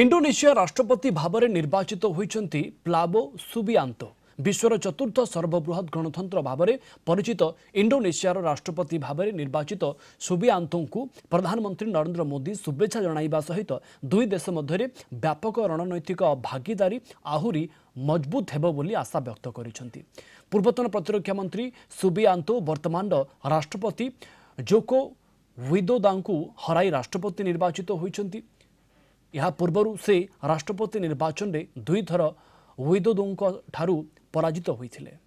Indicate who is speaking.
Speaker 1: इन्डोनेसिया राष्ट्रपति भावना निर्वाचित हुन्छ प्लाबो सुबियान्तो विश्वर चतुर्थ सर्वबृह गणतन्त्र भावर परिचित इन्डोनेसिया राष्ट्रपति भावे निर्वाचित सुबियान्तोको प्रधानमंत्री नरेन्द्र मोदी शुभेच्छा सहित दुई देशमा व्यापक रणनैतिक भागिदारी आहरी मजबुत हो आशा व्यक्त गरिन्छ पूर्वतन प्रतिरक्षा मंत्री सुबियान्तो बर्तमान राष्ट्रपति जोको विदोदा हरे राष्ट्रपति निर्वाचित हुन्छ ଏହା ପୂର୍ବରୁ ସେ ରାଷ୍ଟ୍ରପତି ନିର୍ବାଚନରେ ଦୁଇଥର ୱିଦୋଦୋଙ୍କଠାରୁ ପରାଜିତ ହୋଇଥିଲେ